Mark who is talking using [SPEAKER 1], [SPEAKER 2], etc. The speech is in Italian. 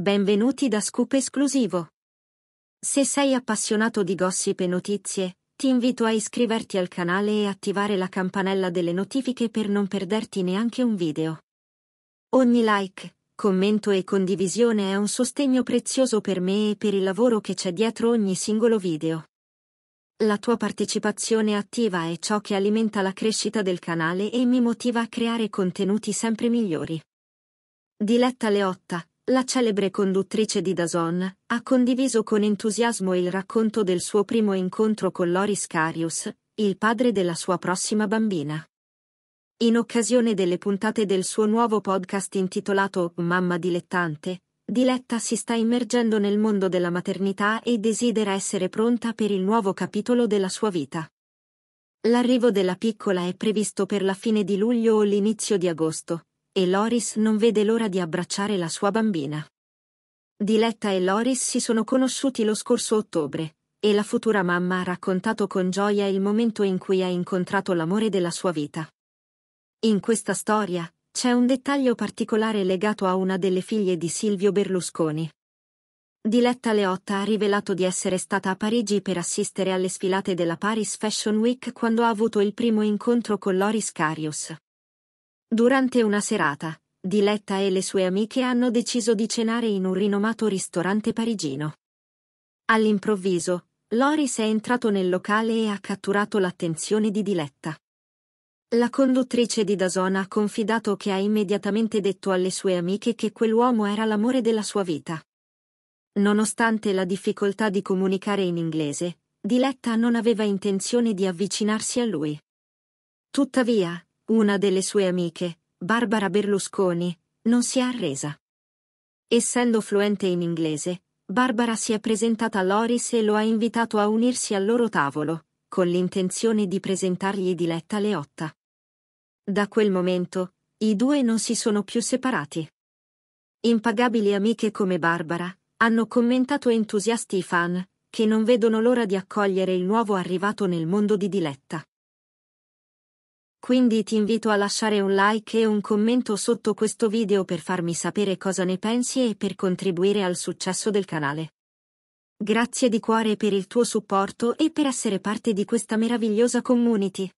[SPEAKER 1] Benvenuti da Scoop Esclusivo. Se sei appassionato di gossip e notizie, ti invito a iscriverti al canale e attivare la campanella delle notifiche per non perderti neanche un video. Ogni like, commento e condivisione è un sostegno prezioso per me e per il lavoro che c'è dietro ogni singolo video. La tua partecipazione attiva è ciò che alimenta la crescita del canale e mi motiva a creare contenuti sempre migliori. Diletta Leotta la celebre conduttrice di Dazon, ha condiviso con entusiasmo il racconto del suo primo incontro con Loris Carius, il padre della sua prossima bambina. In occasione delle puntate del suo nuovo podcast intitolato Mamma dilettante, Diletta si sta immergendo nel mondo della maternità e desidera essere pronta per il nuovo capitolo della sua vita. L'arrivo della piccola è previsto per la fine di luglio o l'inizio di agosto, e Loris non vede l'ora di abbracciare la sua bambina. Diletta e Loris si sono conosciuti lo scorso ottobre, e la futura mamma ha raccontato con gioia il momento in cui ha incontrato l'amore della sua vita. In questa storia, c'è un dettaglio particolare legato a una delle figlie di Silvio Berlusconi. Diletta Leotta ha rivelato di essere stata a Parigi per assistere alle sfilate della Paris Fashion Week quando ha avuto il primo incontro con Loris Carius. Durante una serata, Diletta e le sue amiche hanno deciso di cenare in un rinomato ristorante parigino. All'improvviso, Loris è entrato nel locale e ha catturato l'attenzione di Diletta. La conduttrice di Dazona ha confidato che ha immediatamente detto alle sue amiche che quell'uomo era l'amore della sua vita. Nonostante la difficoltà di comunicare in inglese, Diletta non aveva intenzione di avvicinarsi a lui. Tuttavia, una delle sue amiche, Barbara Berlusconi, non si è arresa. Essendo fluente in inglese, Barbara si è presentata a Loris e lo ha invitato a unirsi al loro tavolo, con l'intenzione di presentargli Diletta Leotta. Da quel momento, i due non si sono più separati. Impagabili amiche come Barbara hanno commentato entusiasti i fan, che non vedono l'ora di accogliere il nuovo arrivato nel mondo di Diletta. Quindi ti invito a lasciare un like e un commento sotto questo video per farmi sapere cosa ne pensi e per contribuire al successo del canale. Grazie di cuore per il tuo supporto e per essere parte di questa meravigliosa community.